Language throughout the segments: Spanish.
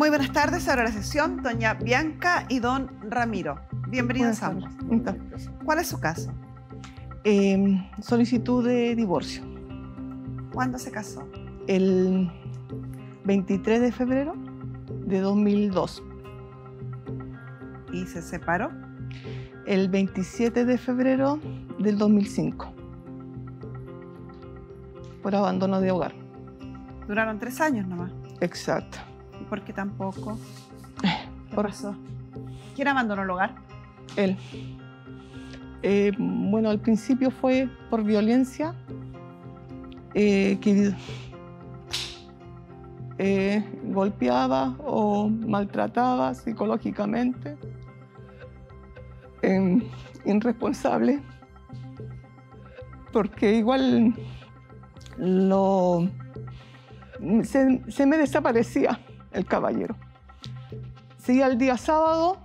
Muy buenas tardes, ahora la sesión, doña Bianca y don Ramiro. Bienvenidos ambos. ¿Cuál es su caso? Em, solicitud de divorcio. ¿Cuándo se casó? El 23 de febrero de 2002. ¿Y se separó? El 27 de febrero del 2005. Por abandono de hogar. Duraron tres años nomás. Exacto. Porque tampoco. Eh, por... eso. ¿Quién abandonó el hogar? Él. Eh, bueno, al principio fue por violencia, eh, que golpeaba o maltrataba psicológicamente, em, irresponsable, porque igual lo, se me desaparecía el caballero. Seguía el día sábado,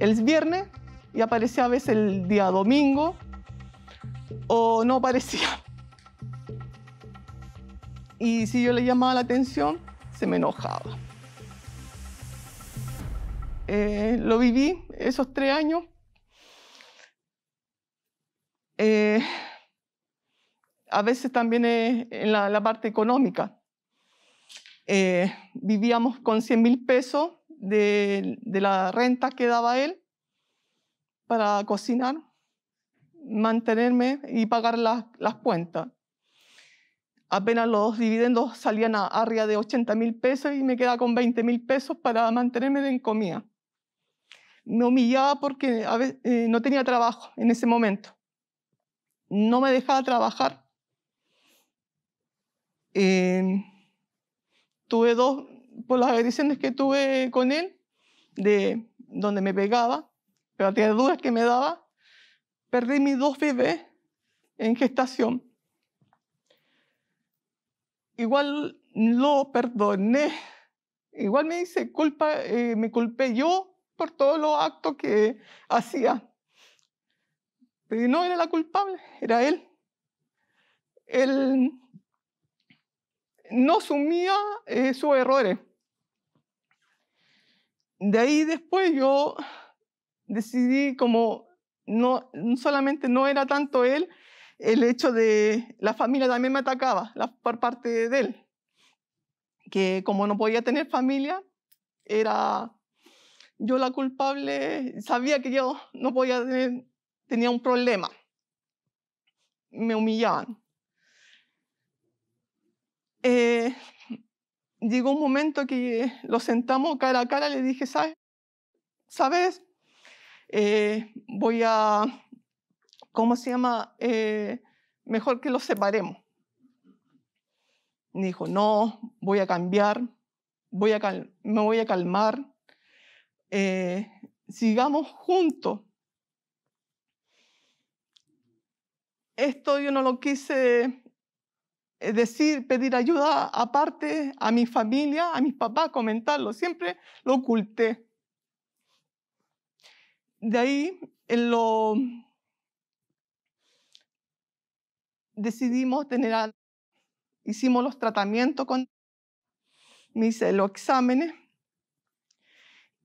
el viernes, y aparecía a veces el día domingo, o no aparecía. Y si yo le llamaba la atención, se me enojaba. Eh, lo viví esos tres años. Eh, a veces también en la parte económica eh, vivíamos con 100 mil pesos de, la renta que daba él para cocinar, mantenerme y pagar las, cuentas. Apenas los dividendos salían a arriba de 80 mil pesos y me quedaba con 20 mil pesos para mantenerme de comida. Me humillaba porque eh, no tenía trabajo en ese momento. No me dejaba trabajar. Eh, tuve dos, por pues, las agresiones que tuve con él, de donde me pegaba, pero tenía dudas que me daba, perdí mis dos bebés en gestación. Igual lo perdoné, igual me hice culpa, eh, me culpé yo por todos los actos que hacía. Pero no era la culpable, era él. Él no sumía eh, sus errores. De ahí después yo decidí como no solamente no era tanto él, el hecho de la familia también me atacaba la, por parte de él, que como no podía tener familia, era yo la culpable, sabía que yo no podía tener, tenía un problema, me humillaban. Eh, llegó un momento que lo sentamos cara a cara, le dije, ¿sabes? ¿Sabes? Eh, voy a, ¿cómo se llama? Eh, mejor que lo separemos. Me dijo, no, voy a cambiar, voy a me voy a calmar, sigamos juntos. Esto yo no lo quise eh, decir, pedir ayuda aparte a mi familia, a mis papás, comentarlo. Siempre lo oculté. De ahí en lo decidimos tener, hicimos los tratamientos con, me hice los exámenes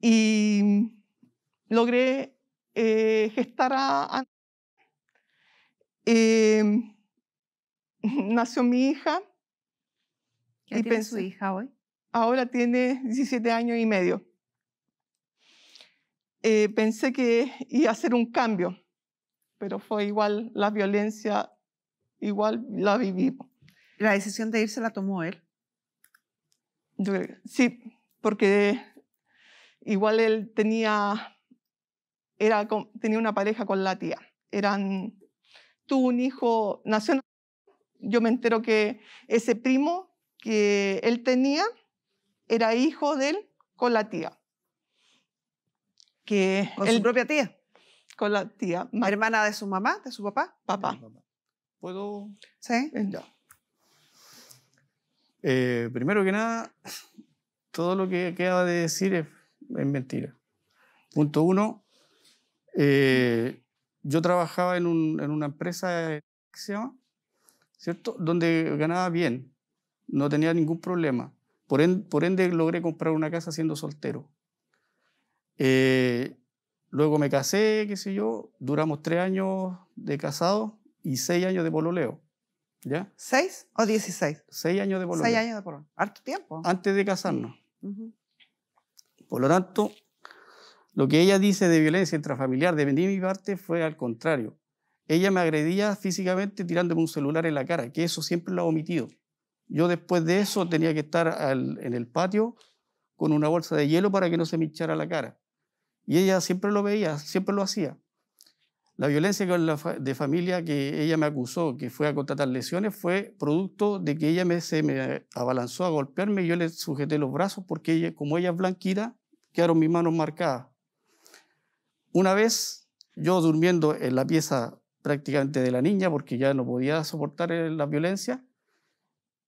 y logré eh, gestar a, em, nació mi hija. y su hija hoy? Ahora tiene 17 años y medio. Eh, pensé que iba a hacer un cambio, pero fue igual la violencia, igual la viví. ¿La decisión de irse la tomó él? sí, porque igual él tenía, era, tenía una pareja con la tía. Eran, tuvo un hijo, nació yo me entero que ese primo que él tenía era hijo de él con la tía. Que ¿Con su propia tía? Con la tía. ¿Hermana de su mamá, de su papá? Papá. ¿Puedo? Sí. Eh, eh, primero que nada, todo lo que queda de decir es, mentira. Punto uno, eh, yo trabajaba en, una empresa de acción. ¿cierto? Donde ganaba bien, no tenía ningún problema. Por, ende, logré comprar una casa siendo soltero. Eh, luego me casé, qué sé yo, duramos tres años de casado y seis años de pololeo. ¿Ya? ¿Seis o dieciséis? Seis años de pololeo. Seis años de Harto tiempo. Antes de casarnos. Por lo tanto, lo que ella dice de violencia intrafamiliar de mi parte fue al contrario. Ella me agredía físicamente tirándome un celular en la cara, que eso siempre lo ha omitido. Yo después de eso tenía que estar en el patio con una bolsa de hielo para que no se me hinchara la cara. Y ella siempre lo veía, siempre lo hacía. La violencia de familia que ella me acusó, que fue a contratar lesiones, fue producto de que ella me, se me abalanzó a golpearme y yo le sujeté los brazos porque ella, como ella es blanquita, quedaron mis manos marcadas. Una vez, yo durmiendo en la pieza prácticamente de la niña porque ya no podía soportar eh, la violencia,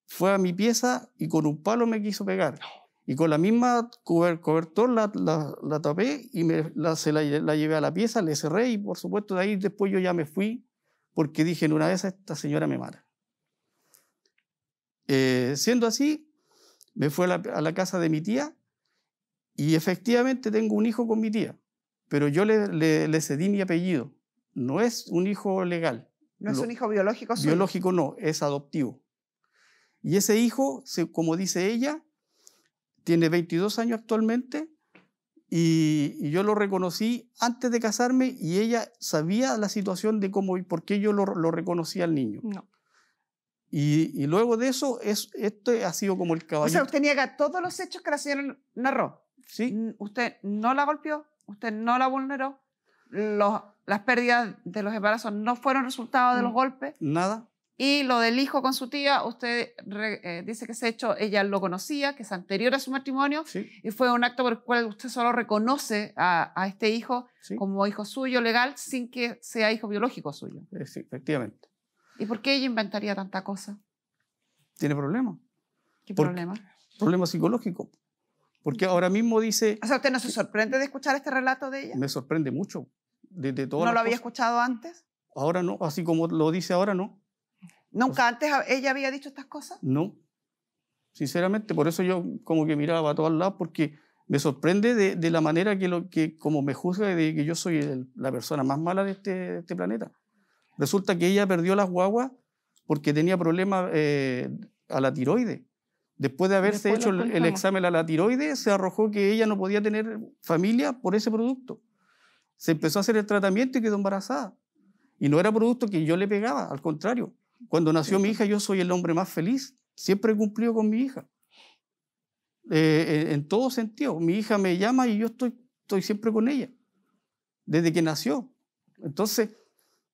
fue a mi pieza y con un palo me quiso pegar. Y con la misma cobertor la, la, la tapé y me, la, la, llevé a la pieza, le cerré y por supuesto de ahí después yo ya me fui porque dije en una vez esta señora me mata. Eh, siendo así, me fue a la, casa de mi tía y efectivamente tengo un hijo con mi tía, pero yo le, le cedí mi apellido no es un hijo legal. No es un hijo biológico. Biológico no, es adoptivo. Y ese hijo, como dice ella, tiene 22 años actualmente y, yo lo reconocí antes de casarme y ella sabía la situación de cómo y por qué yo lo, lo reconocí al niño. No. Y, luego de eso, es, esto ha sido como el caballo. O sea, usted niega todos los hechos que la señora narró. Sí. Usted no la golpeó, usted no la vulneró, los las pérdidas de los embarazos no fueron resultado de los mm. golpes. Nada. Y lo del hijo con su tía, usted eh, dice que ha hecho ella lo conocía, que es anterior a su matrimonio, y fue un acto por el cual usted solo reconoce a, este hijo como hijo suyo legal sin que sea hijo biológico suyo. Eh, sí, efectivamente. ¿Y por qué ella inventaría tanta cosa? Tiene problemas. ¿Qué problema? Problema psicológico. Porque ahora mismo dice... O sea, ¿usted no se sorprende de escuchar este relato de ella? Me sorprende mucho, ¿No lo había escuchado antes? Ahora no, así como lo dice ahora no. ¿Nunca antes ella había dicho estas cosas? No, sinceramente, por eso yo como que miraba a todos lados, porque me sorprende de, la manera que, lo, que como me juzga de que yo soy la persona más mala este, de este, planeta. Resulta que ella perdió las guaguas porque tenía problemas eh, a la tiroide. Después de haberse hecho el, el examen a la tiroide, se arrojó que ella no podía tener familia por ese producto se empezó a hacer el tratamiento y quedó embarazada. Y no era producto que yo le pegaba, al contrario. Cuando nació mi hija, yo soy el hombre más feliz. Siempre he cumplido con mi hija. Eh, en todo sentido. Mi hija me llama y yo estoy, estoy siempre con ella. Desde que nació. Entonces,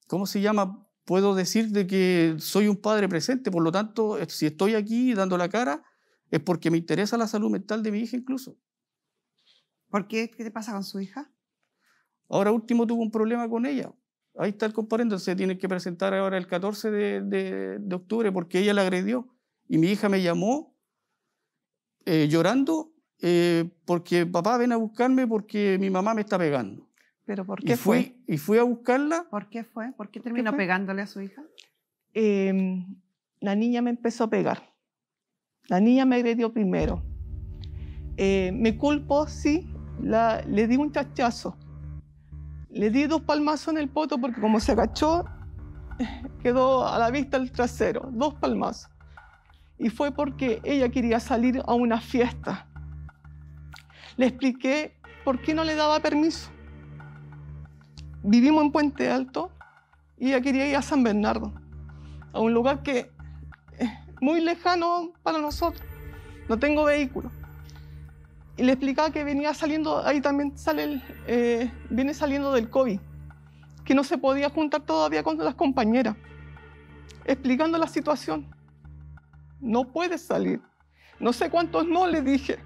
¿cómo se llama? Puedo decir que soy un padre presente. Por lo tanto, si estoy aquí dando la cara, es porque me interesa la salud mental de mi hija incluso. ¿Por qué? ¿Qué te pasa con su hija? Ahora último tuvo un problema con ella. Ahí está el comparendo, se tiene que presentar ahora el 14 de, octubre porque ella la agredió. Y mi hija me llamó eh, llorando eh, porque papá ven a buscarme porque mi mamá me está pegando. ¿Pero por qué y fui, fue? Y fui a buscarla. ¿Por qué fue? ¿Por qué terminó pegándole a su hija? Em, la niña me empezó a pegar. La niña me agredió primero. Eh, me culpo, si la, le di un chachazo le di dos palmazos en el poto porque como se agachó, quedó a la vista el trasero, dos palmazos. Y fue porque ella quería salir a una fiesta. Le expliqué por qué no le daba permiso. Vivimos en Puente Alto y ella quería ir a San Bernardo, a un lugar que es muy lejano para nosotros. No tengo vehículo y le explicaba que venía saliendo, ahí también sale el, eh, viene saliendo del COVID, que no se podía juntar todavía con las compañeras, explicando la situación. No puede salir. No sé cuántos no le dije.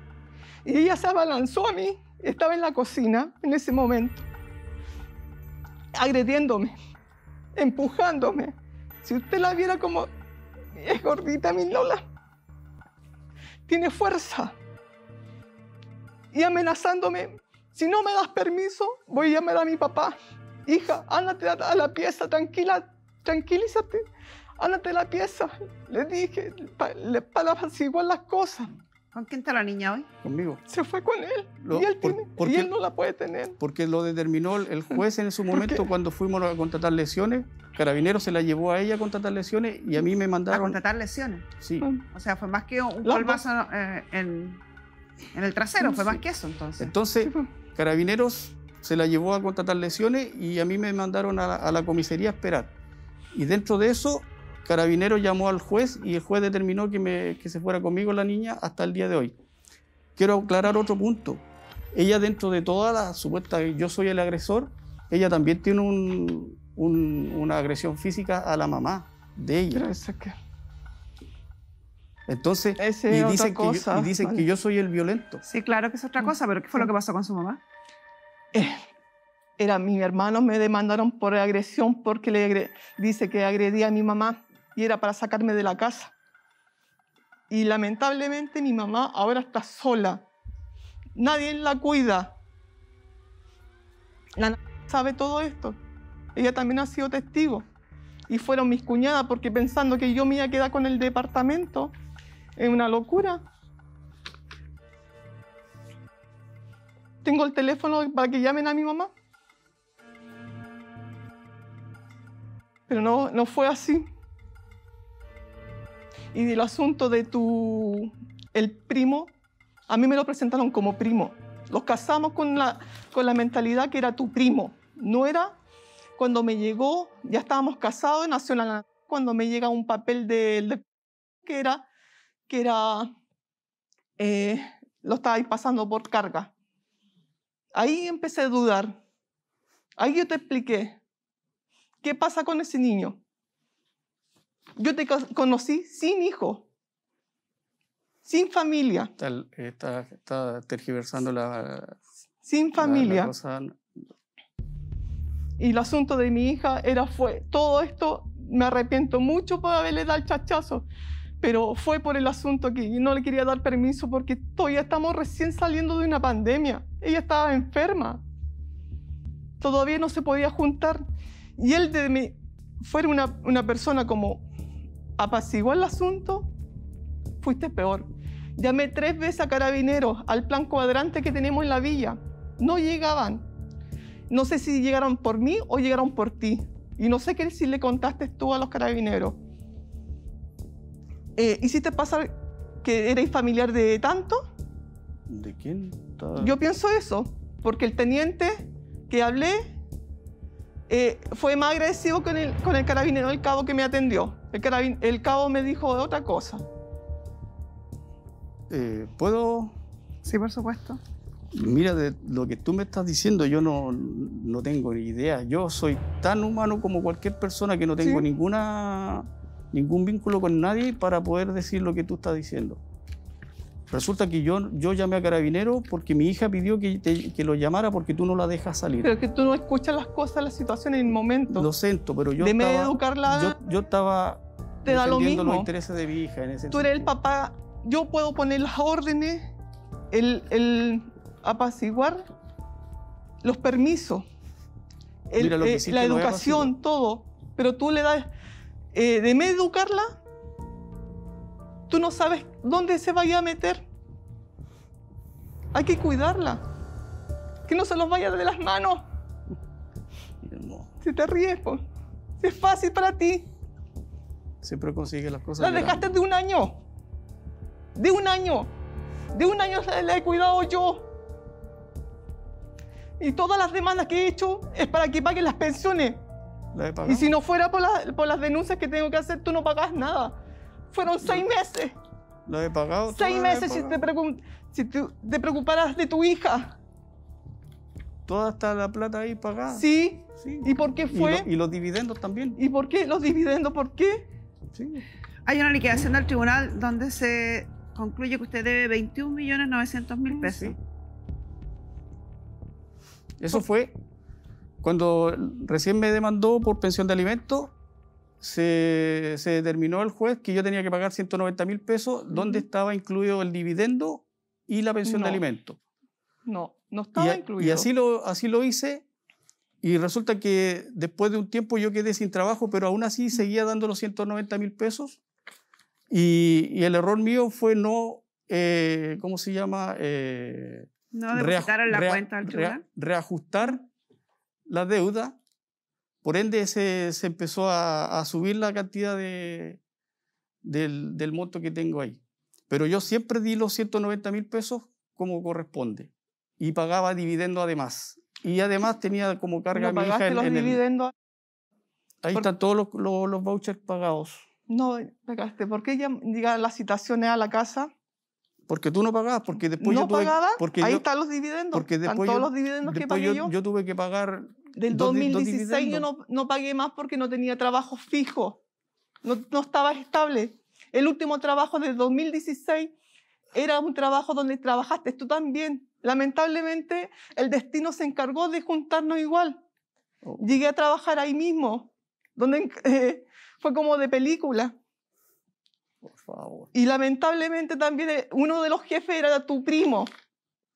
Y ella se abalanzó a mí, estaba en la cocina en ese momento, agrediéndome, empujándome. Si usted la viera como es gordita mi Lola, tiene fuerza y amenazándome, si no me das permiso, voy a llamar a mi papá. Hija, ándate a la pieza, tranquila, tranquilízate, ándate a la pieza. Le dije, le palabas igual las cosas. ¿Con quién está la niña hoy? Conmigo. Se fue con él. y, él por, tiene, porque, él no la puede tener. Porque lo determinó el juez en su momento cuando fuimos a contratar lesiones. carabinero se la llevó a ella a contratar lesiones y a mí me mandaron. ¿A contratar lesiones? Sí. Ah. O sea, fue más que un, golpe eh, en en el trasero, fue más que eso entonces. Entonces, pues. Carabineros se la llevó a contratar lesiones y a mí me mandaron a la, comisaría a esperar. Y dentro de eso, Carabineros llamó al juez y el juez determinó que, se fuera conmigo la niña hasta el día de hoy. Quiero aclarar otro punto. Ella dentro de toda la supuesta yo soy el agresor, ella también tiene una agresión física a la mamá de ella. Entonces, es y, dicen cosa, y, dicen, que yo, soy el violento. Sí, claro que es otra cosa, pero ¿qué fue lo que pasó con su mamá? Eh, era mis hermanos me demandaron por agresión porque le dice que agredí a mi mamá y era para sacarme de la casa. Y lamentablemente mi mamá ahora está sola. Nadie la cuida. La sabe todo esto. Ella también ha sido testigo. Y fueron mis cuñadas porque pensando que yo me iba a quedar con el departamento, es una locura. Tengo el teléfono para que llamen a mi mamá. Pero no, no fue así. Y el asunto de tu. el primo, a mí me lo presentaron como primo. Los casamos con la, con la mentalidad que era tu primo. No era. Cuando me llegó, ya estábamos casados, nació la. Cuando me llega un papel del de, que era que era, eh, lo estaba pasando por carga. Ahí empecé a dudar. Ahí yo te expliqué, ¿qué pasa con ese niño? Yo te conocí sin hijo, sin familia. Está, tergiversando la... Sin familia. Y el asunto de mi hija era, fue, todo esto, me arrepiento mucho por haberle dado el chachazo pero fue por el asunto que no le quería dar permiso porque todavía estamos recién saliendo de una pandemia. Ella estaba enferma. Todavía no se podía juntar. Y él de mí fuera una, persona como apaciguó el asunto, fuiste peor. Llamé tres veces a carabineros al plan cuadrante que tenemos en la villa. No llegaban. No sé si llegaron por mí o llegaron por ti. Y no sé qué si le contaste tú a los carabineros. Eh, ¿Y si te pasa que eres familiar de tanto? ¿De quién? Yo pienso eso, porque el teniente que hablé eh, fue más agresivo con el, con el carabinero, el cabo que me atendió. El, el cabo me dijo otra cosa. Eh, ¿Puedo? Sí, por supuesto. Mira, de lo que tú me estás diciendo, yo no, no tengo ni idea. Yo soy tan humano como cualquier persona que no tengo ninguna ningún vínculo con nadie para poder decir lo que tú estás diciendo. Resulta que yo, yo llamé a Carabinero porque mi hija pidió que, lo llamara porque tú no la dejas salir. Pero es que tú no escuchas las cosas, las situaciones en el momento. Lo siento, pero yo estaba... De educarla... Yo, yo estaba... Te da lo mismo. los intereses de mi hija en ese Tú eres el papá, yo puedo poner las órdenes, el, apaciguar, los permisos, eh, la educación, todo. Pero tú le das eh, de me educarla, tú no sabes dónde se vaya a meter. Hay que cuidarla. Que no se los vaya de las manos. Si te ríes, es fácil para ti. Siempre consigue las cosas. La dejaste de un año. De un año. De un año la he cuidado yo. Y todas las demandas que he hecho es para que paguen las pensiones. Y si no fuera por, las denuncias que tengo que hacer, tú no pagas nada. Fueron seis meses. Lo he pagado? Seis meses si, te, te preocuparas de tu hija. ¿Toda está la plata ahí pagada? Sí. ¿Y por qué fue? ¿Y, los dividendos también. ¿Y por qué los dividendos? ¿Por qué? Sí. Hay una liquidación del tribunal donde se concluye que usted debe 21.900.000 pesos. Eso fue cuando recién me demandó por pensión de alimentos, se, determinó el juez que yo tenía que pagar 190 mil pesos, donde estaba incluido el dividendo y la pensión de alimentos. No, no estaba incluido. Y así lo, así lo hice. Y resulta que después de un tiempo yo quedé sin trabajo, pero aún así seguía dando los 190 mil pesos. Y, el error mío fue no, eh, ¿cómo se llama? Eh, no la cuenta al tribunal. reajustar la deuda, por ende se, empezó a, a, subir la cantidad de, del, del monto que tengo ahí. Pero yo siempre di los 190 mil pesos como corresponde y pagaba dividendo además. Y además tenía como carga mi hija en, los dividendos? Ahí están todos los, los, vouchers pagados. No, pagaste. ¿Por qué ya las citaciones a la casa? Porque tú no pagabas, porque después no yo tuve, porque ahí están los dividendos. Porque después están todos los dividendos que pagué yo, yo. tuve que pagar del 2016 yo no, no, pagué más porque no tenía trabajo fijo, no, no estaba estable. El último trabajo del 2016 era un trabajo donde trabajaste tú también. Lamentablemente, el destino se encargó de juntarnos igual. Oh. Llegué a trabajar ahí mismo, donde eh, fue como de película. Por favor. Y lamentablemente también eh, uno de los jefes era tu primo,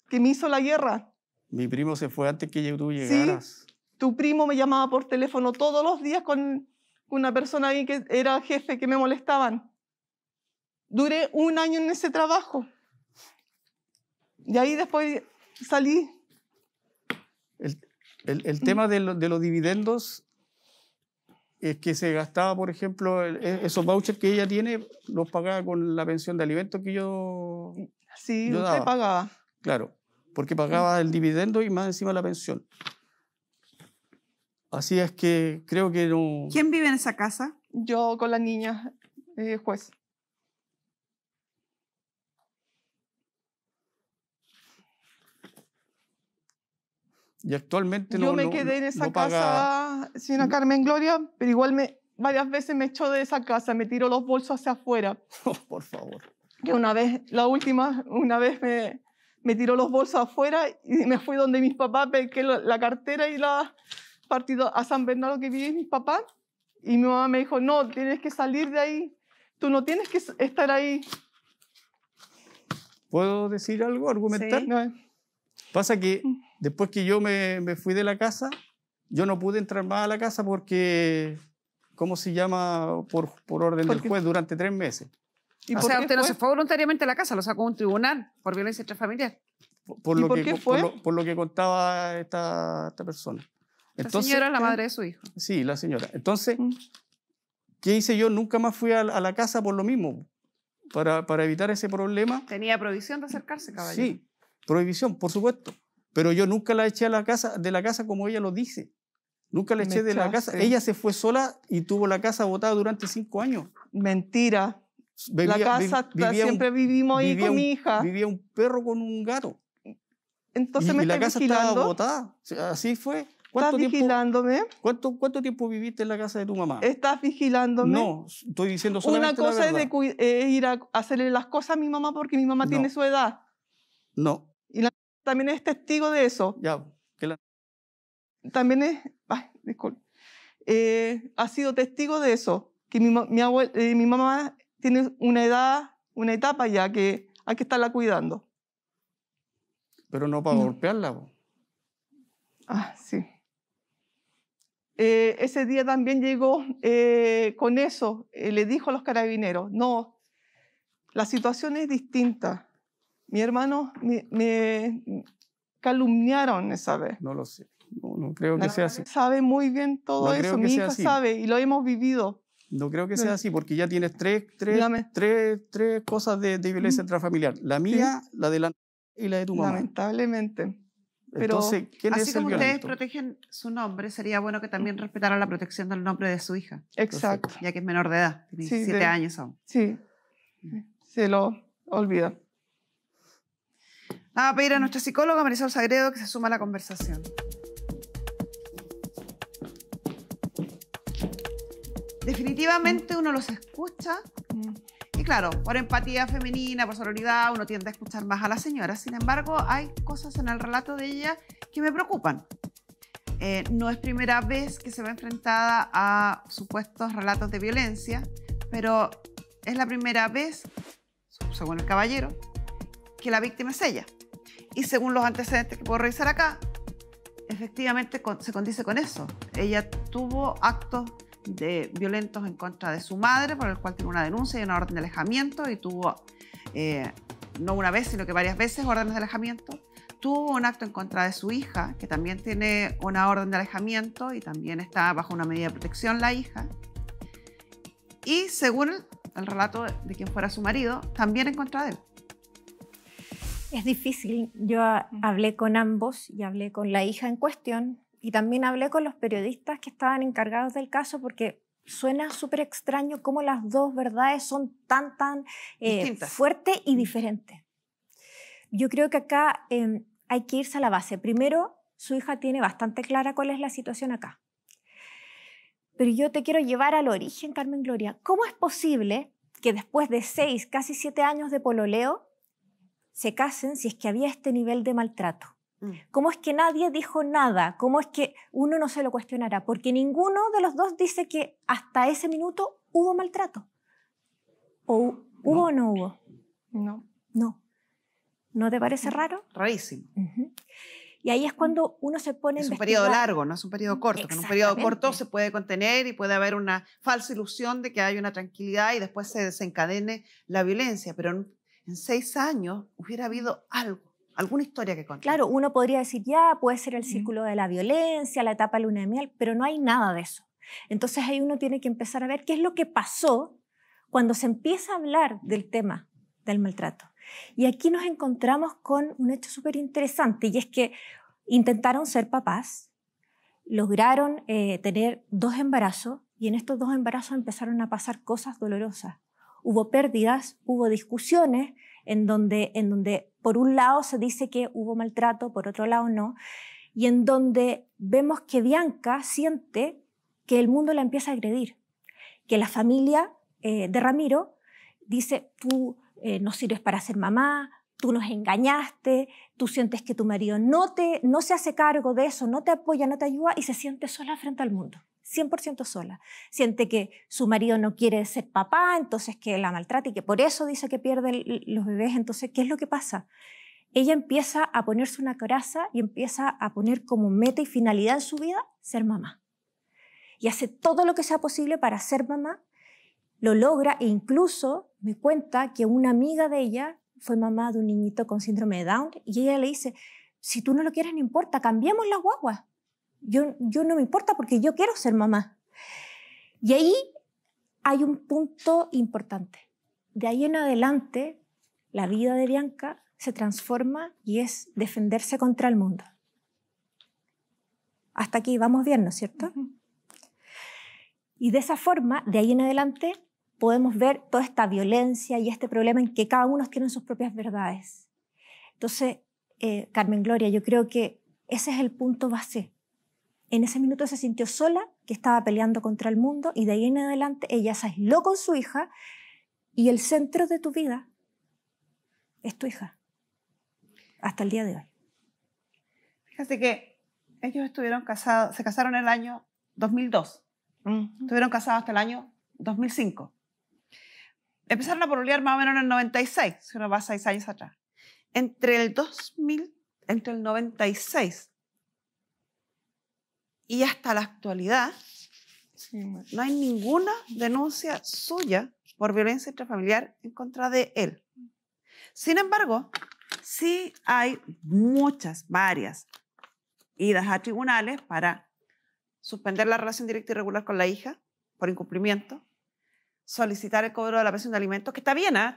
que me hizo la guerra. Mi primo se fue antes que tú llegaras. Sí, tu primo me llamaba por teléfono todos los días con una persona ahí que era jefe que me molestaban. Duré un año en ese trabajo. Y ahí después salí. El, mm. tema de, los dividendos es que se gastaba, por ejemplo, e, esos vouchers que ella tiene, los pagaba con la pensión de alimento que yo. Sí, yo pagaba. Claro, porque pagaba el dividendo y más encima la pensión. Así es que creo que no... ¿Quién vive en esa casa? Yo con la niña, eh, juez. Y actualmente Yo no, me quedé en esa casa, señora Carmen Gloria, pero igual me, varias veces me echó de esa casa, me tiró los bolsos hacia afuera. Oh, por favor. Que una vez, la última, una vez me, me tiró los bolsos afuera y me fui donde mis papás, que la cartera y la, partido a San Bernardo que vive mis papás. Y mi mamá me dijo, no, tienes que salir de ahí. Tú no tienes que estar ahí. ¿Puedo decir algo, argumentar? Eh. Pasa que mm. después que yo me, me, fui de la casa, yo no pude entrar más a la casa porque, ¿cómo se llama? Por, por orden del juez, durante tres meses. ¿Y o sea, usted no se fue voluntariamente a la casa, lo sacó un tribunal por violencia intrafamiliar. Por, por lo que, por, que contaba esta, esta persona. Entonces, la señora es la madre de su hijo. Sí, la señora. Entonces, mm. ¿qué hice yo? Nunca más fui a, la casa por lo mismo, para, evitar ese problema. Tenía prohibición de acercarse, caballero. Sí, prohibición, por supuesto. Pero yo nunca la eché a la casa, de la casa como ella lo dice. Nunca la eché de la casa. Ella se fue sola y tuvo la casa botada durante cinco años. Mentira. la casa, siempre vivimos ahí con mi hija. Vivía un perro con un gato. Entonces y, me y la casa estaba botada. Así fue. ¿Estás vigilándome? ¿cuánto, ¿Cuánto tiempo viviste en la casa de tu mamá? ¿Estás vigilándome? No, estoy diciendo solamente Una cosa es, ir a hacerle las cosas a mi mamá porque mi mamá tiene su edad. No. Y también es testigo de eso. Ya, que la... También es... Ay, disculpe. Eh, ha sido testigo de eso, que mi, eh, mi, mamá tiene una edad, una etapa ya que hay que estarla cuidando. Pero no para golpearla. Ah, sí. Eh, ese día también llegó eh, con eso, eh, le dijo a los carabineros, no, la situación es distinta. Mi hermano me, mm, calumniaron esa vez. No lo sé, no, creo que sea así. Sabe muy bien todo eso, mi hija sabe y lo hemos vivido. No creo que sea así, porque ya tienes tres, tres, tres, tres cosas de, violencia mm. intrafamiliar. La mía, la de la y la de tu mamá. Lamentablemente. Pero así como ustedes protegen su nombre, sería bueno que también respetaran la protección del nombre de su hija. Exacto. Ya que es menor de edad, tiene 17 años aún. Sí, mm. se lo olvida. Vamos a pedir a nuestra psicóloga Marisol Sagredo que se suma a la conversación. Definitivamente uno los escucha mm claro, por empatía femenina, por sororidad, uno tiende a escuchar más a la señora. Sin embargo, hay cosas en el relato de ella que me preocupan. Eh, no es primera vez que se ve enfrentada a supuestos relatos de violencia, pero es la primera vez, según el caballero, que la víctima es ella. Y según los antecedentes que puedo revisar acá, efectivamente se condice con eso. Ella tuvo actos de violentos en contra de su madre, por el cual tiene una denuncia y una orden de alejamiento y tuvo, eh, no una vez, sino que varias veces, órdenes de alejamiento. Tuvo un acto en contra de su hija, que también tiene una orden de alejamiento y también está bajo una medida de protección la hija. Y según el, el relato de quien fuera su marido, también en contra de él. Es difícil. Yo mm. hablé con ambos y hablé con la hija en cuestión y también hablé con los periodistas que estaban encargados del caso porque suena súper extraño cómo las dos verdades son tan, tan fuerte eh, fuertes y mm. diferentes. Yo creo que acá em, hay que irse a la base. Primero, su hija tiene bastante clara cuál es la situación acá. Pero yo te quiero llevar al origen, Carmen Gloria. ¿Cómo es posible que después de seis, casi siete años de pololeo, se casen si es que había este nivel de maltrato? Mm. ¿Cómo es que nadie dijo nada? ¿Cómo es que uno no se lo cuestionará? Porque ninguno de los dos dice que hasta ese minuto hubo maltrato. ¿O hubo o no hubo? No. No. ¿No te parece mm. raro? Rarísimo. Y ahí es mm. cuando uno se pone... Es un periodo largo, no es un periodo corto. En un periodo corto se puede contener y puede haber una falsa ilusión de que hay una tranquilidad y después se desencadene la violencia. Pero en seis años hubiera habido algo alguna historia que contar. Claro, uno podría decir, ya, puede ser el círculo de la violencia, la etapa luna de miel, pero no hay nada de eso. Entonces ahí uno tiene que empezar a ver qué es lo que pasó cuando se empieza a hablar del tema del maltrato. Y aquí nos encontramos con un hecho súper interesante, y es que intentaron ser papás, lograron eh, tener dos embarazos, y en estos dos embarazos empezaron a pasar cosas dolorosas. Hubo pérdidas, hubo discusiones en donde, en donde por un lado se dice que hubo maltrato, por otro lado no, y en donde vemos que Bianca siente que el mundo la empieza a agredir, que la familia eh, de Ramiro dice, tú eh, no sirves para ser mamá, tú nos engañaste, tú sientes que tu marido no, te, no se hace cargo de eso, no te apoya, no te ayuda y se siente sola frente al mundo. 100% sola. Siente que su marido no quiere ser papá, entonces que la maltrata y que por eso dice que pierde los bebés. Entonces, ¿qué es lo que pasa? Ella empieza a ponerse una coraza y empieza a poner como meta y finalidad en su vida ser mamá. Y hace todo lo que sea posible para ser mamá, lo logra e incluso me cuenta que una amiga de ella fue mamá de un niñito con síndrome de Down y ella le dice, si tú no lo quieres no importa, cambiemos la guagua, yo, no me importa porque yo quiero ser mamá. Y ahí hay un punto importante. De ahí en adelante, la vida de Bianca se transforma y es defenderse contra el mundo. Hasta aquí vamos bien, ¿no es cierto? Y de esa forma, de ahí en adelante, podemos ver toda esta violencia y este problema en que cada uno tiene sus propias verdades. Entonces, eh, Carmen Gloria, yo creo que ese es el punto base. En ese minuto se sintió sola, que estaba peleando contra el mundo, y de ahí en adelante ella se aisló con su hija y el centro de tu vida es tu hija, hasta el día de hoy. Fíjate que ellos estuvieron casados, se casaron en el año 2002, estuvieron casados hasta el año 2005. Empezaron a pololear más o menos en el 96, si uno va seis años atrás. Entre el 2000, entre el 96 y hasta la actualidad no hay ninguna denuncia suya por violencia intrafamiliar en contra de él. Sin embargo, sí hay muchas, varias idas a tribunales para suspender la relación directa y regular con la hija por incumplimiento, solicitar el cobro de la pensión de alimentos, que está bien, ¿eh?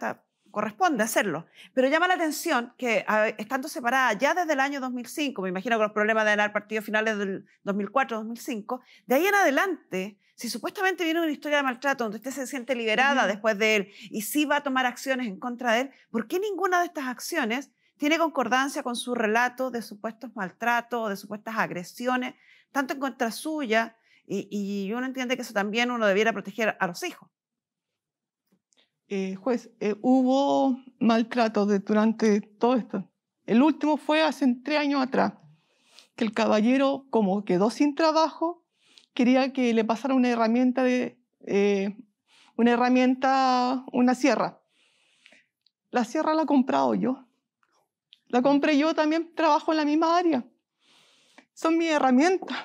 corresponde hacerlo. Pero llama la atención que estando separada ya desde el año 2005, me imagino que los problemas de ganar partidos finales del 2004-2005, de ahí en adelante, si supuestamente viene una historia de maltrato donde usted se siente liberada después de él y sí va a tomar acciones en contra de él, ¿por qué ninguna de estas acciones tiene concordancia con su relato de supuestos maltratos, de supuestas agresiones, tanto en contra suya? y uno entiende que eso también uno debiera proteger a los hijos. Eh, juez, eh, hubo maltrato durante todo esto. El último fue hace tres años atrás, que el caballero, como quedó sin trabajo, quería que le pasara una herramienta de eh, una herramienta, una sierra. La sierra la he comprado yo. La compré yo también, trabajo en la misma área. Son mis herramientas.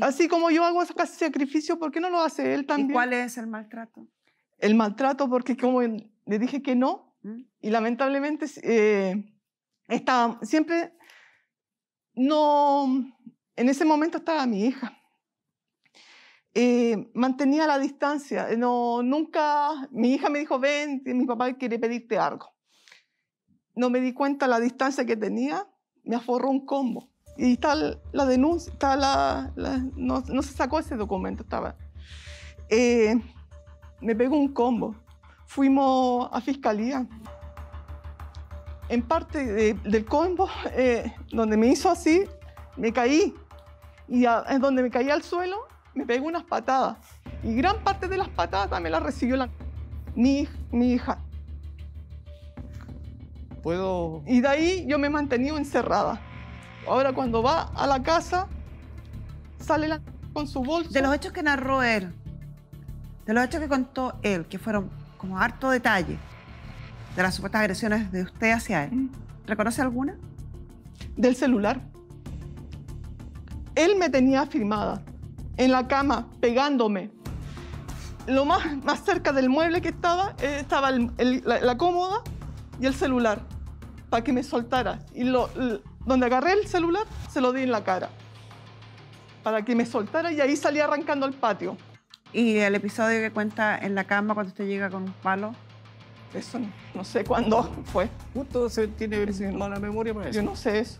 Así como yo hago ese sacrificio, ¿por qué no lo hace él también? ¿Y cuál es el maltrato? el maltrato porque como le dije que no mm. y lamentablemente eh, estaba siempre no en ese momento estaba mi hija eh, mantenía la distancia eh, no nunca mi hija me dijo ven mi papá quiere pedirte algo no me di cuenta la distancia que tenía me aforró un combo y está la denuncia está la, no, se sacó ese documento estaba eh, me pegó un combo. Fuimos a fiscalía. En parte del combo, eh, donde me hizo así, me caí. Y en donde me caí al suelo, me pegó unas patadas. Y gran parte de las patadas me las recibió la, mi, mi hija. ¿Puedo? Y de ahí yo me he mantenido encerrada. Ahora cuando va a la casa, sale la, con su bolso. De los hechos que narró él, de los hechos que contó él, que fueron como harto detalle, de las supuestas agresiones de usted hacia él, mm. ¿reconoce alguna? Del celular. Él me tenía firmada en la cama, pegándome. Lo más, más cerca del mueble que estaba, eh, estaba la, cómoda y el celular, para que me soltara. Y donde agarré el celular, se lo di en la cara, para que me soltara y ahí salí arrancando al patio. Y el episodio que cuenta en la cama cuando usted llega con un palo. Eso no, sé cuándo fue. Justo se tiene mala memoria para eso. Yo no sé eso.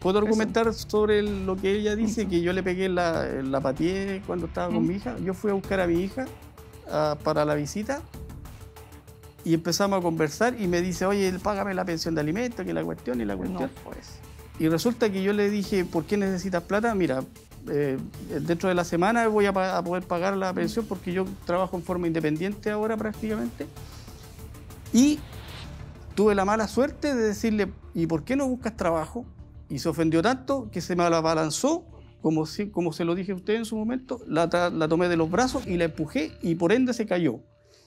puedo argumentar sobre lo que ella dice, que yo le pegué la, la pateé cuando estaba con mi hija? Yo fui a buscar a mi hija para la visita y empezamos a conversar y me dice, oye, págame la pensión de alimentos, que la cuestión y la cuestión. pues. Y resulta que yo le dije, ¿por qué necesitas plata? Mira, eh, dentro de la semana voy a, poder pagar la pensión porque yo trabajo en forma independiente ahora prácticamente. Y tuve la mala suerte de decirle, ¿y por qué no buscas trabajo? Y se ofendió tanto que se me abalanzó, como, si, como se lo dije a usted en su momento, la, la tomé de los brazos y la empujé y por ende se cayó.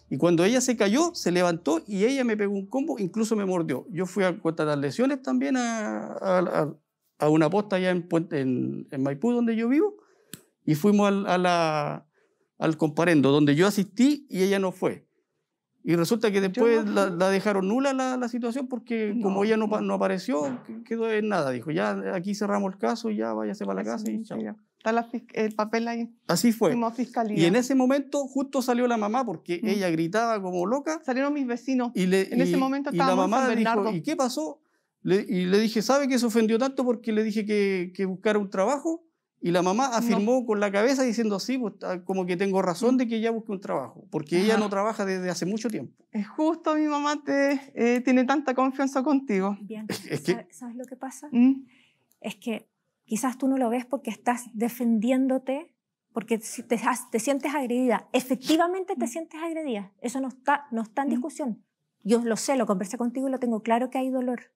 Y cuando ella se cayó, se levantó y ella me pegó un combo, incluso me mordió. Yo fui a las lesiones también a, a, a una posta allá en, Puente, en, Maipú, donde yo vivo, y fuimos al, a la, al comparendo, donde yo asistí y ella no fue. Y resulta que después la, dejaron nula la, situación porque como ella no, no, apareció, quedó en nada. Dijo, ya aquí cerramos el caso, ya váyase para la casa y Está el papel ahí. Así fue. Y en ese momento justo salió la mamá porque mm. ella gritaba como loca. Salieron mis vecinos. Y en ese momento la mamá dijo, ¿y qué pasó? y le dije, ¿sabe que se ofendió tanto porque le dije que, que buscara un trabajo? Y la mamá afirmó con la cabeza diciendo así, pues, ah, como que tengo razón mm. de que ella busque un trabajo, porque ella no trabaja desde hace mucho tiempo. Es justo, mi mamá te, eh, tiene tanta confianza contigo. Bien, ¿Sabes, lo que pasa? Mm. Es que quizás tú no lo ves porque estás defendiéndote, porque te, te sientes agredida. Efectivamente te mm. sientes agredida, eso no está, no está en discusión. Yo lo sé, lo conversé contigo y lo tengo claro que hay dolor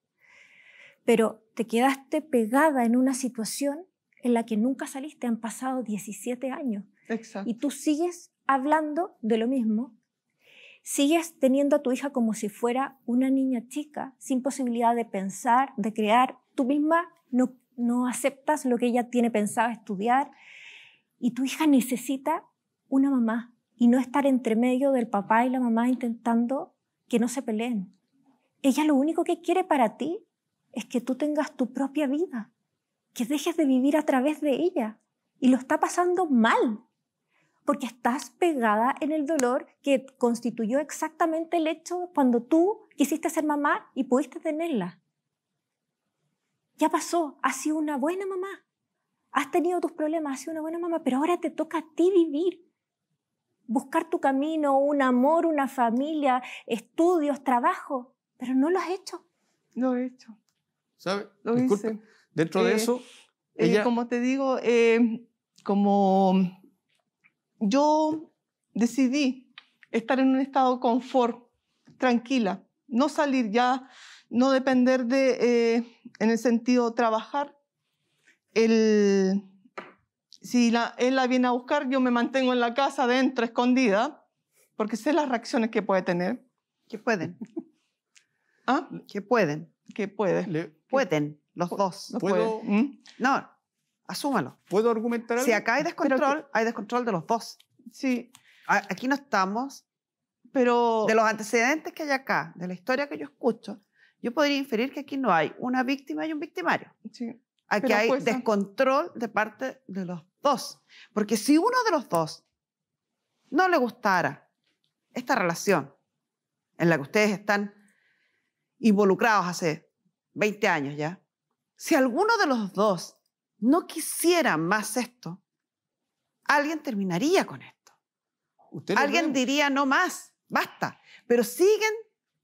pero te quedaste pegada en una situación en la que nunca saliste, han pasado 17 años. Y tú sigues hablando de lo mismo, sigues teniendo a tu hija como si fuera una niña chica, sin posibilidad de pensar, de crear, tú misma no, no aceptas lo que ella tiene pensado estudiar y tu hija necesita una mamá y no estar entre medio del papá y la mamá intentando que no se peleen. Ella lo único que quiere para ti es que tú tengas tu propia vida, que dejes de vivir a través de ella. Y lo está pasando mal, porque estás pegada en el dolor que constituyó exactamente el hecho cuando tú quisiste ser mamá y pudiste tenerla. Ya pasó, has sido una buena mamá, has tenido tus problemas, has sido una buena mamá, pero ahora te toca a ti vivir, buscar tu camino, un amor, una familia, estudios, trabajo, pero no lo has hecho. Lo he hecho. ¿sabe? Lo Dentro de eh, eso, eh, ella... como te digo, eh, como yo decidí estar en un estado de confort, tranquila, no salir ya, no depender de, en el sentido trabajar, el, si la, él la viene a buscar, yo me mantengo en la casa dentro, escondida, porque sé las reacciones que puede tener. Que pueden. ¿Ah? Que pueden. Que puede. Pueden, los dos. ¿Puedo? ¿Mm? No, asúmalo. ¿Puedo argumentar Si acá hay descontrol, hay descontrol de los dos. Sí. Aquí no estamos. Pero. De los antecedentes que hay acá, de la historia que yo escucho, yo podría inferir que aquí no hay una víctima y un victimario. Sí. Aquí hay descontrol de parte de los dos. Porque si uno de los dos no le gustara esta relación en la que ustedes están involucrados hace 20 años ya, si alguno de los dos no quisiera más esto, alguien terminaría con esto. Alguien diría no más, basta. Pero siguen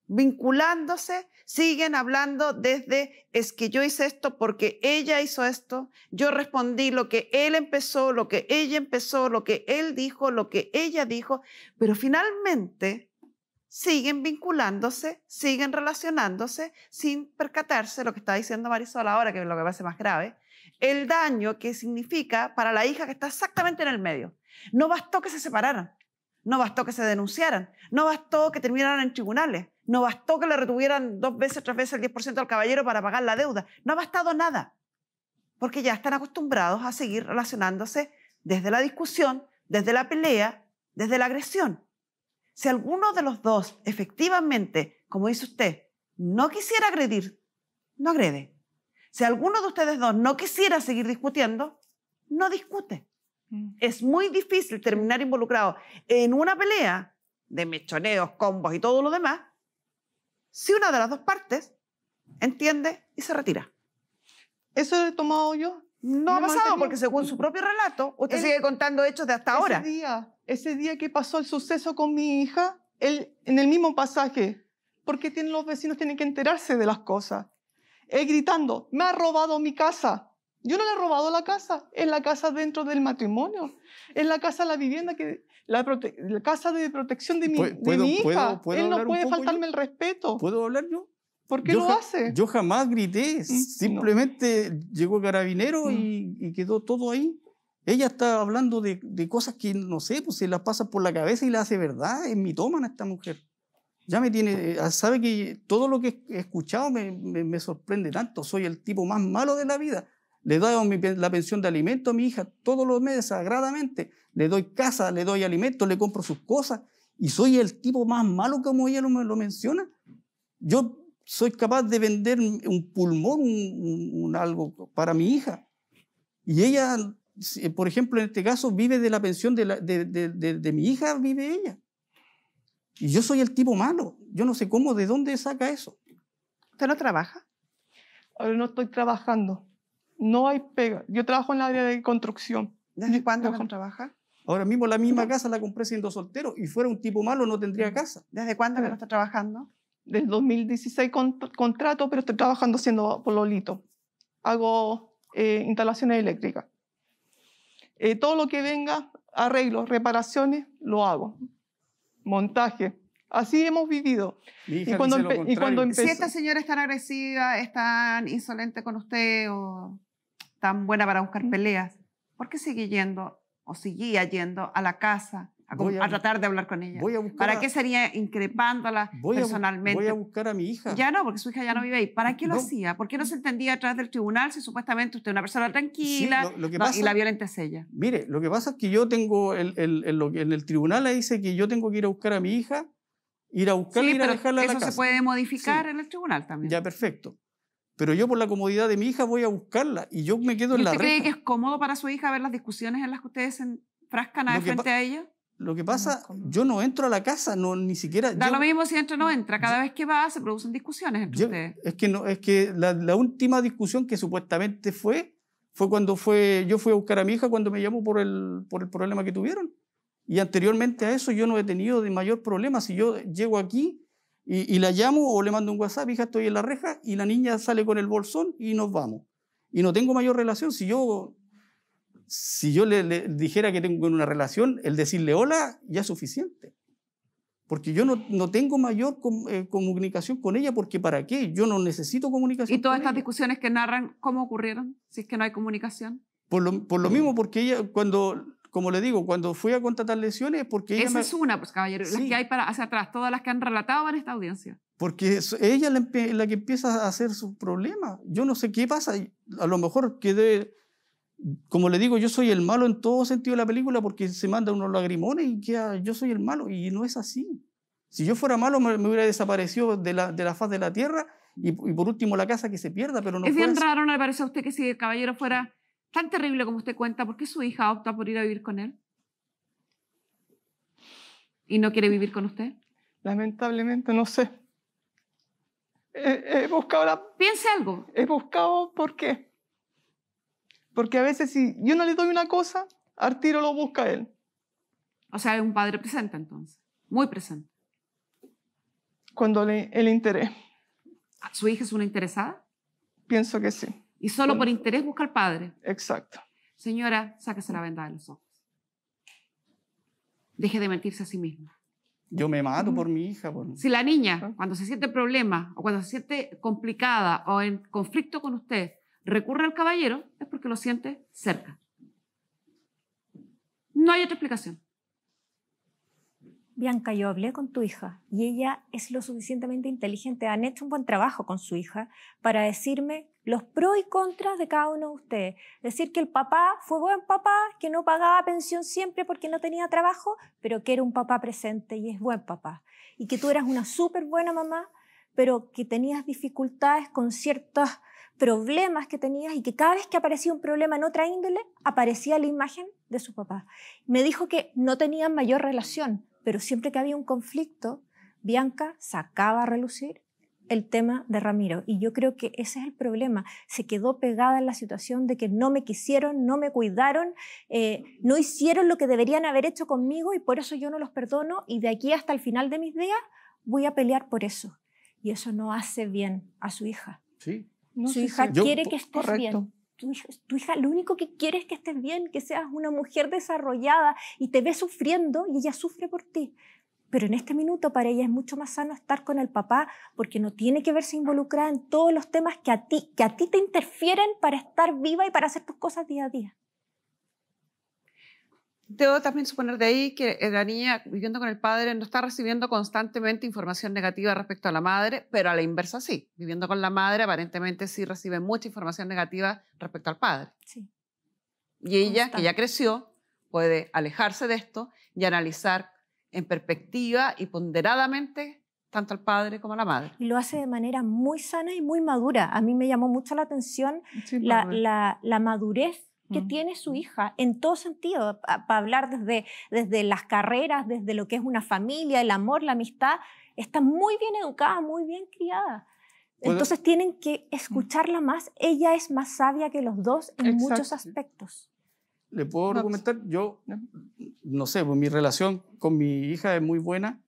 vinculándose, siguen hablando desde es que yo hice esto porque ella hizo esto, yo respondí lo que él empezó, lo que ella empezó, lo que él dijo, lo que ella dijo, pero finalmente siguen vinculándose, siguen relacionándose sin percatarse lo que está diciendo Marisol ahora, que es lo que va más grave, el daño que significa para la hija que está exactamente en el medio. No bastó que se separaran, no bastó que se denunciaran, no bastó que terminaran en tribunales, no bastó que le retuvieran dos veces, tres veces el 10% al caballero para pagar la deuda, no ha bastado nada, porque ya están acostumbrados a seguir relacionándose desde la discusión, desde la pelea, desde la agresión. Si alguno de los dos efectivamente, como dice usted, no quisiera agredir, no agrede. Si alguno de ustedes dos no quisiera seguir discutiendo, no discute. Mm. Es muy difícil terminar involucrado en una pelea de mechoneos, combos y todo lo demás, si una de las dos partes entiende y se retira. Eso he tomado yo. No, ha pasado, porque según su propio relato, usted sigue contando hechos de hasta ahora ese día que pasó el suceso con mi hija, él, en el mismo pasaje, porque tienen, los vecinos tienen que enterarse de las cosas. Él gritando, me ha robado mi casa. Yo no le he robado la casa, es la casa dentro del matrimonio, es la casa, la vivienda, que, la, casa de protección de mi, hija. él no puede faltarme el respeto. ¿Puedo hablar yo? ¿Por qué lo hace? Yo jamás grité, mm, simplemente llegó el carabinero mm. y quedó todo ahí. Ella está hablando de, cosas que, no sé, pues se las pasa por la cabeza y la hace verdad. Es mitómana esta mujer. Ya me tiene, eh, ah, sabe que todo lo que he escuchado me, me, sorprende tanto. Soy el tipo más malo de la vida. Le doy la pensión de alimento a mi hija todos los meses sagradamente. Le doy casa, le doy alimento, le compro sus cosas. Y soy el tipo más malo como ella lo, lo menciona. Yo soy capaz de vender un pulmón, un, algo para mi hija. Y ella eh, por ejemplo, en este caso, vive de la pensión de, mi hija, vive ella. Y yo soy el tipo malo. Yo no sé cómo, de dónde saca eso. ¿Usted no trabaja? No estoy trabajando. No hay pega. Yo trabajo en la área de construcción. ¿Desde cuándo no trabaja? Ahora mismo la misma casa la compré siendo soltero y fuera un tipo malo no tendría casa. ¿Desde cuándo que no está trabajando? Del 2016 contrato, pero estoy trabajando siendo pololito. Hago eh, instalaciones eléctricas. Eh, todo lo que venga, arreglos, reparaciones, lo hago. Montaje. Así hemos vivido. y, cuando Si esta señora es tan agresiva, tan insolente con usted o tan buena para buscar peleas, ¿por qué sigue yendo o seguía yendo a la casa a, tratar de hablar con ella. ¿Para qué sería increpándola personalmente? voy a buscar a mi hija. Ya no, porque su hija ya no mm, vive ahí. ¿Para qué lo hacía? ¿Por qué no se entendía atrás del tribunal si supuestamente usted es una persona tranquila lo, que y la violenta es ella? Mire, lo que pasa es que yo tengo, en el tribunal le dice que yo tengo que ir a buscar a mi hija, ir a buscarla y ir a dejarla en la casa. Eso se puede modificar en el tribunal también. Ya, perfecto pero yo por la comodidad de mi hija voy a buscarla y yo me quedo en la ¿Usted cree que es cómodo para su hija ver las discusiones en las que ustedes se enfrascan frente a ella? Lo que pasa, yo no entro a la casa, no, ni siquiera... Da lo mismo si entra o no entra, cada vez que va se producen discusiones entre Es que, no, es que la, última discusión que supuestamente fue, fue cuando fue, yo fui a buscar a mi hija cuando me llamó por el, por el problema que tuvieron. Y anteriormente a eso yo no he tenido de mayor problema. Si yo llego aquí y, y, la llamo o le mando un WhatsApp, hija, estoy en la reja y la niña sale con el bolsón y nos vamos. Y no tengo mayor relación. Si yo si yo le, dijera que tengo una relación, el decirle hola ya es suficiente. Porque yo no, no tengo mayor eh, comunicación con ella, porque ¿para qué? Yo no necesito comunicación. ¿Y todas estas discusiones que narran, cómo ocurrieron si es que no hay comunicación? Por lo, por lo mismo, porque ella, cuando, como le digo, cuando fui a contratar lesiones, porque ella. Esa es una, pues, caballero, las que hay para hacia atrás, todas las que han relatado en esta audiencia. Porque ella es la, la que empieza a hacer sus problemas. Yo no sé qué pasa, a lo mejor quedé como le digo, yo soy el malo en todo sentido de la película porque se manda unos lagrimones y yo soy el malo. Y no es así. Si yo fuera malo, me, hubiera desaparecido de la, faz de la tierra y, por último la casa que se pierda, pero no Es bien raro, ¿no le parece a usted que si el caballero fuera tan terrible como usted cuenta, ¿por qué su hija opta por ir a vivir con él? ¿Y no quiere vivir con usted? Lamentablemente, no sé. He, buscado la... Piense algo. He buscado por qué porque a veces si yo no le doy una cosa, Arturo lo busca él. O sea, es un padre presente entonces, muy presente. Cuando le, el interés. Ah, ¿Su hija es una interesada? Pienso que sí. Y solo por interés busca al padre. Exacto. Señora, sáquese la venda de los ojos. Deje de mentirse a sí misma. Yo me mato por mi hija. Si la niña, cuando se siente problema o cuando se siente complicada o en conflicto con usted, recurre al caballero es porque lo siente cerca. No hay otra explicación. Bianca, yo hablé con tu hija y ella es lo suficientemente inteligente, han hecho un buen trabajo con su hija para decirme los pros y contras de cada uno de ustedes. Decir que el papá fue buen papá, que no pagaba pensión siempre porque no tenía trabajo, pero que era un papá presente y es buen papá. Y que tú eras una súper buena mamá, pero que tenías dificultades con ciertas problemas que tenías y que cada vez que aparecía un problema en otra índole, aparecía la imagen de su papá. Me dijo que no tenían mayor relación, pero siempre que había un conflicto, Bianca sacaba a relucir el tema de Ramiro. Y yo creo que ese es el problema. Se quedó pegada en la situación de que no me quisieron, no me cuidaron, eh, no hicieron lo que deberían haber hecho conmigo y por eso yo no los perdono y de aquí hasta el final de mis días voy a pelear por eso. Y eso no hace bien a su hija. Sí, hija quiere que estés bien. Tu, hija lo único que quiere es que estés bien, que seas una mujer desarrollada y te ve sufriendo y ella sufre por ti. Pero en este minuto para ella es mucho más sano estar con el papá porque no tiene que verse involucrada en todos los temas que a ti, que a ti te interfieren para estar viva y para hacer tus cosas día a día. Debo también suponer de ahí que eh, la niña viviendo con el padre no está recibiendo constantemente información negativa respecto a la madre, pero a la inversa sí. Viviendo con la madre aparentemente sí recibe mucha información negativa respecto al padre. Y ella, que ya creció, puede alejarse de esto y analizar en perspectiva y ponderadamente tanto al padre como a la madre. Y lo hace de manera muy sana y muy madura. A mí me llamó mucho la atención pues, la madurez que tiene su hija en todo sentido, para hablar desde, desde las carreras, desde lo que es una familia, el amor, la amistad, está muy bien educada, muy bien criada. Entonces tienen que mm. escucharla más. Ella es más sabia que los dos en muchos aspectos. Le puedo argumentar, yo no sé, pues, mi relación con mi hija es muy buena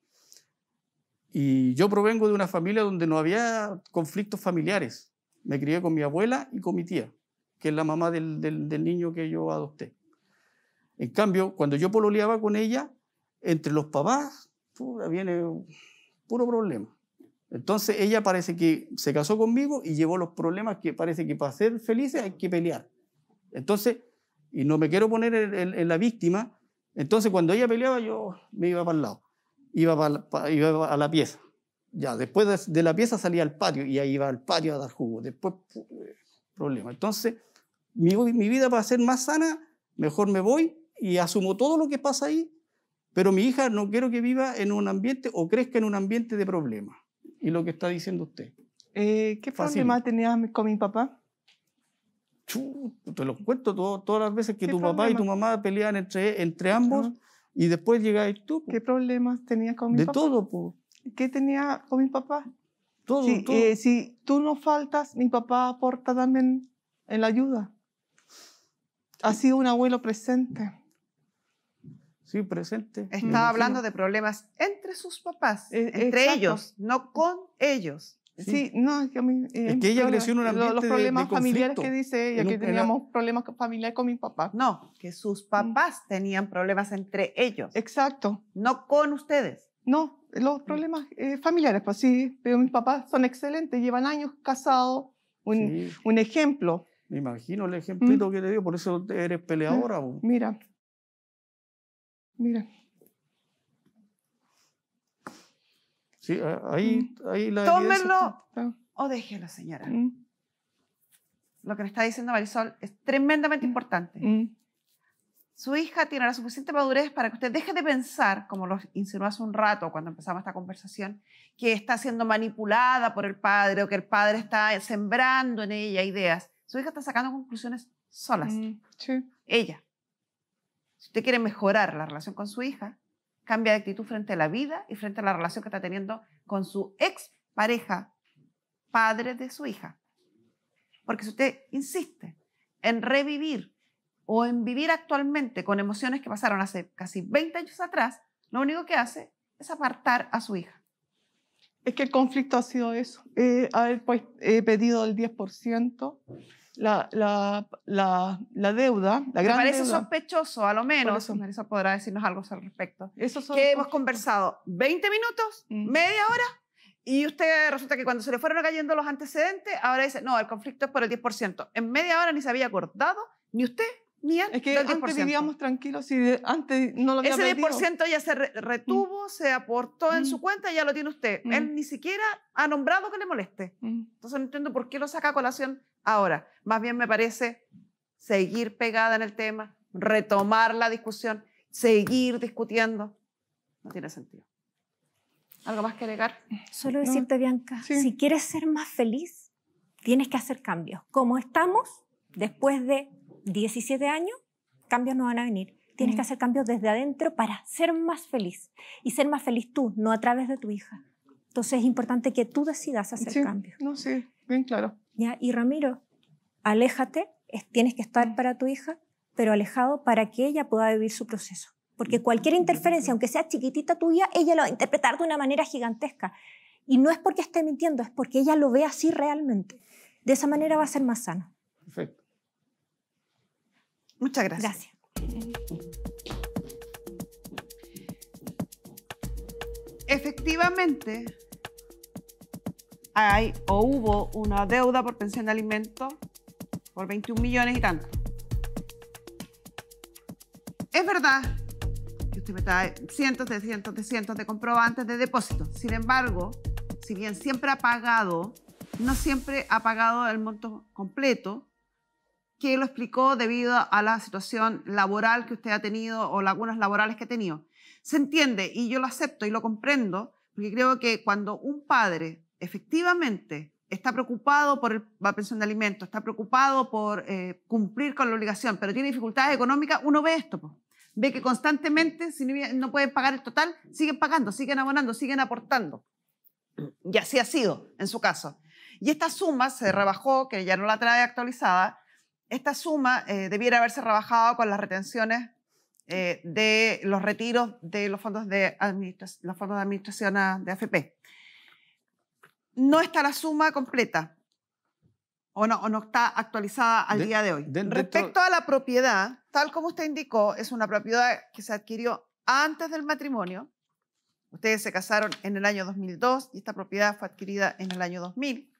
y yo provengo de una familia donde no había conflictos familiares. Me crié con mi abuela y con mi tía que es la mamá del, niño que yo adopté. En cambio, cuando yo pololeaba con ella, entre los papás, viene viene puro problema. Entonces ella parece que se casó conmigo y llevó los problemas que parece que para ser felices hay que pelear. Entonces, y no me quiero poner en, la víctima, entonces cuando ella peleaba yo me iba para el lado, iba, a la pieza. Ya, después de, de, la pieza salía al patio y ahí iba al patio a dar jugo. Después, eh, problema. Entonces, mi, vida va a ser más sana, mejor me voy y asumo todo lo que pasa ahí, pero mi hija no quiero que viva en un ambiente o crezca en un ambiente de problemas. Y lo que está diciendo usted. Eh, ¿Qué problemas tenías con mi papá? te lo cuento todo, todas las veces que tu papá y tu mamá peleaban entre, entre ambos y después llegáis tú. ¿Qué problemas tenías con mi papá? De todo, po. ¿Qué tenía con mi papá? Todo, eh, si tú no faltas, mi papá aporta también en la ayuda. Ha sido un abuelo presente. Sí, presente. Estaba hablando de problemas entre sus papás, eh, entre ellos, no con ellos. Sí, no, es que a mí... Eh, que ella creció en un ambiente Los problemas familiares que dice ella, que teníamos problemas familiares con mis papás. No, que sus mm. papás tenían problemas entre ellos. Exacto. No con ustedes. No, los mm. problemas eh, familiares, pues sí, pero mis papás son excelentes, llevan años casados, un, un ejemplo. Me imagino el mm. ejemplito que te dio, por eso eres mm, peleadora. Mira, mira. Sí, ahí, mm. ahí la Tómenlo o déjelo, señora. Lo que le está diciendo Marisol es tremendamente importante. Su hija tiene la suficiente madurez para que usted deje de pensar, como lo insinuó hace un rato cuando empezamos esta conversación, que está siendo manipulada por el padre o que el padre está sembrando en ella ideas su hija está sacando conclusiones solas. Mm, Ella. Si usted quiere mejorar la relación con su hija, cambia de actitud frente a la vida y frente a la relación que está teniendo con su ex pareja, padre de su hija. Porque si usted insiste en revivir o en vivir actualmente con emociones que pasaron hace casi 20 años atrás, lo único que hace es apartar a su hija. Es que el conflicto ha sido eso, eh, pues, eh, pedido el 10%, la, la, la, la deuda, la Me parece sospechoso, a lo menos. Marisa podrá decirnos algo al respecto. Eso que hemos conversado 20 minutos, mm. media hora, y usted resulta que cuando se le fueron cayendo los antecedentes, ahora dice, no, el conflicto es por el 10%. En media hora ni se había acordado, ni usted, ni él Es que antes vivíamos tranquilos y antes no lo había Ese 10% ya se retuvo, mm. se aportó en su mm. cuenta y ya lo tiene usted. Él ni siquiera ha nombrado que le moleste. Entonces no entiendo por qué lo saca a colación Ahora, más bien me parece seguir pegada en el tema, retomar la discusión, seguir discutiendo. No tiene sentido. ¿Algo más que agregar? Solo decirte, Bianca, si quieres ser más feliz, tienes que hacer cambios. Como estamos, después de 17 años, cambios no van a venir. Tienes que mm. hacer cambios desde adentro para ser más feliz. Y ser más feliz tú, no a través de tu hija. Entonces es importante que tú decidas hacer cambios. No, sí, bien claro. Y Ramiro, aléjate, tienes que estar para tu hija, pero alejado para que ella pueda vivir su proceso. Porque mm. cualquier interferencia, aunque sea chiquitita tuya, ella lo va a interpretar de una manera gigantesca. Y no es porque esté mintiendo, es porque ella lo ve así realmente. De esa manera va a ser más sano. Perfecto. Muchas gracias. Gracias. Efectivamente, hay o hubo una deuda por pensión de alimentos por 21 millones y tanto. Es verdad que usted me trae cientos de cientos de cientos de comprobantes de depósito. Sin embargo, si bien siempre ha pagado, no siempre ha pagado el monto completo, que lo explicó debido a la situación laboral que usted ha tenido o lagunas laborales que ha tenido. Se entiende y yo lo acepto y lo comprendo, porque creo que cuando un padre efectivamente está preocupado por la pensión de alimentos, está preocupado por eh, cumplir con la obligación, pero tiene dificultades económicas, uno ve esto. Ve que constantemente, si no pueden pagar el total, siguen pagando, siguen abonando, siguen aportando. Y así ha sido en su caso. Y esta suma se rebajó, que ya no la trae actualizada, esta suma eh, debiera haberse rebajado con las retenciones eh, de los retiros de los fondos de, los fondos de administración ah, de AFP no está la suma completa o no, está actualizada al día de hoy. Respecto a la propiedad, tal como usted indicó, es una propiedad que se adquirió antes del matrimonio. Ustedes se casaron en el año 2002 y esta propiedad fue adquirida en el año 2000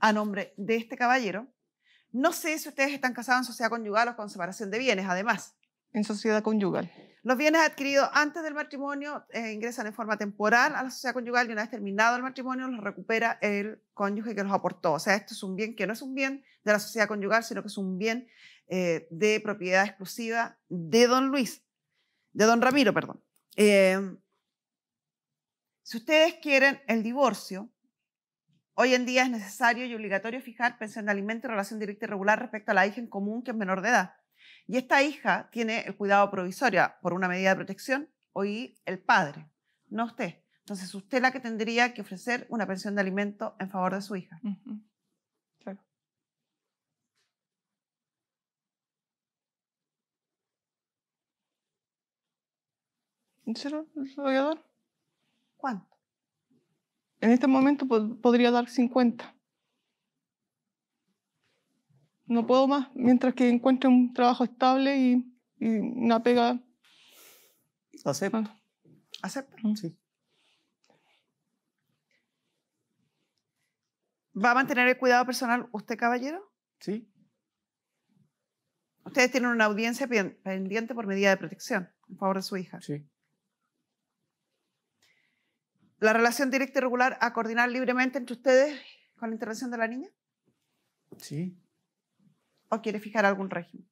a nombre de este caballero. No sé si ustedes están casados en sociedad conyugal o con separación de bienes, además. En sociedad conyugal. Los bienes adquiridos antes del matrimonio eh, ingresan en forma temporal a la sociedad conyugal y una vez terminado el matrimonio los recupera el cónyuge que los aportó. O sea, esto es un bien que no es un bien de la sociedad conyugal, sino que es un bien eh, de propiedad exclusiva de don Luis, de don Ramiro, perdón. Eh, si ustedes quieren el divorcio, hoy en día es necesario y obligatorio fijar pensión de alimento en relación directa y regular respecto a la hija en común que es menor de edad. Y esta hija tiene el cuidado provisorio por una medida de protección, hoy el padre, no usted. Entonces, es usted la que tendría que ofrecer una pensión de alimento en favor de su hija. Claro. ¿Cuánto? En este momento podría dar 50 no puedo más, mientras que encuentre un trabajo estable y, una pega. Acepto. Ah. Mm. sí. ¿Va a mantener el cuidado personal usted, caballero? Sí. Ustedes tienen una audiencia pendiente por medida de protección en favor de su hija. Sí. ¿La relación directa y regular a coordinar libremente entre ustedes con la intervención de la niña? Sí o quiere fijar algún régimen?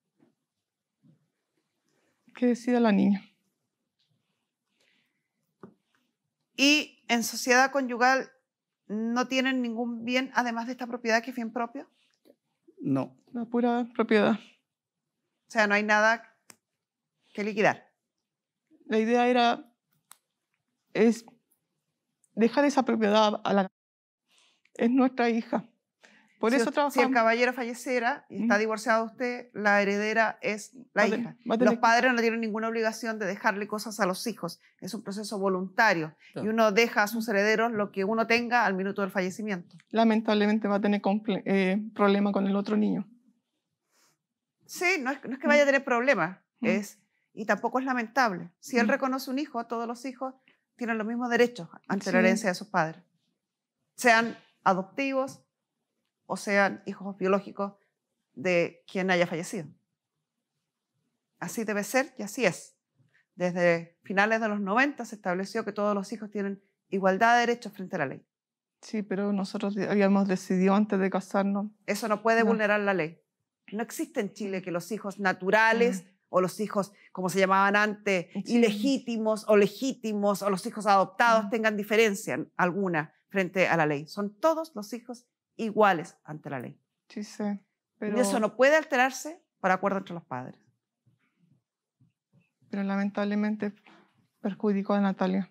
Que decida la niña. Y en sociedad conyugal no tienen ningún bien además de esta propiedad que es bien propio. No. La pura propiedad. O sea, no hay nada que liquidar. La idea era es dejar esa propiedad a la es nuestra hija si el caballero falleciera y está divorciado usted, la heredera es la hija. Los padres no tienen ninguna obligación de dejarle cosas a los hijos. Es un proceso voluntario. Y uno deja a sus herederos lo que uno tenga al minuto del fallecimiento. Lamentablemente va a tener eh, problema con el otro niño. Sí, no es, que vaya a tener problema. Es, y tampoco es lamentable. Si él reconoce un hijo, todos los hijos tienen los mismos derechos ante la herencia de sus padres. Sean adoptivos, o sean hijos biológicos de quien haya fallecido. Así debe ser y así es. Desde finales de los 90 se estableció que todos los hijos tienen igualdad de derechos frente a la ley. Sí, pero nosotros habíamos decidido antes de casarnos. Eso no puede vulnerar la ley. No existe en Chile que los hijos naturales mm. o los hijos, como se llamaban antes, ilegítimos o legítimos o los hijos adoptados mm. tengan diferencia alguna frente a la ley. Son todos los hijos iguales ante la ley. Sí sé, Y eso no puede alterarse por acuerdo entre los padres. Pero lamentablemente perjudicó a Natalia.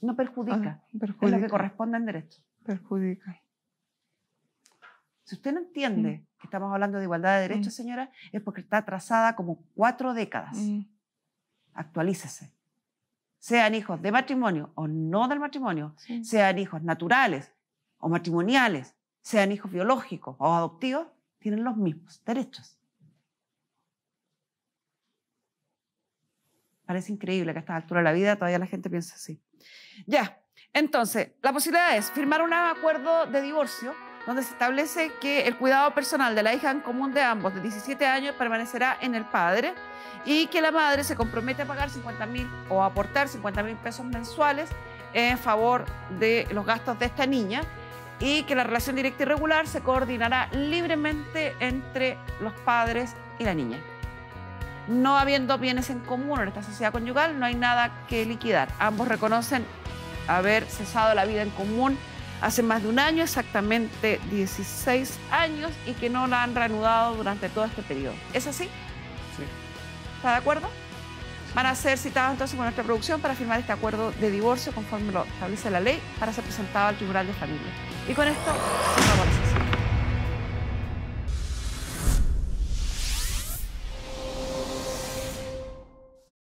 No perjudica, perjudica. Ah, es lo que corresponde en derecho. Perjudica. Si usted no entiende que estamos hablando de igualdad de derechos, mm. señora, es porque está atrasada como cuatro décadas. Mm. Actualícese. Sean hijos de matrimonio o no del matrimonio, sean hijos naturales o matrimoniales sean hijos biológicos o adoptivos, tienen los mismos derechos. Parece increíble que a esta altura de la vida todavía la gente piensa así. Ya, entonces, la posibilidad es firmar un acuerdo de divorcio donde se establece que el cuidado personal de la hija en común de ambos de 17 años permanecerá en el padre y que la madre se compromete a pagar 50 mil o aportar 50 mil pesos mensuales en favor de los gastos de esta niña y que la relación directa y regular se coordinará libremente entre los padres y la niña. No habiendo bienes en común en esta sociedad conyugal, no hay nada que liquidar. Ambos reconocen haber cesado la vida en común hace más de un año, exactamente 16 años, y que no la han reanudado durante todo este periodo. ¿Es así? Sí. ¿Está de acuerdo? Van a ser citados entonces con nuestra producción para firmar este acuerdo de divorcio conforme lo establece la ley para ser presentado al Tribunal de Familia. Y con esto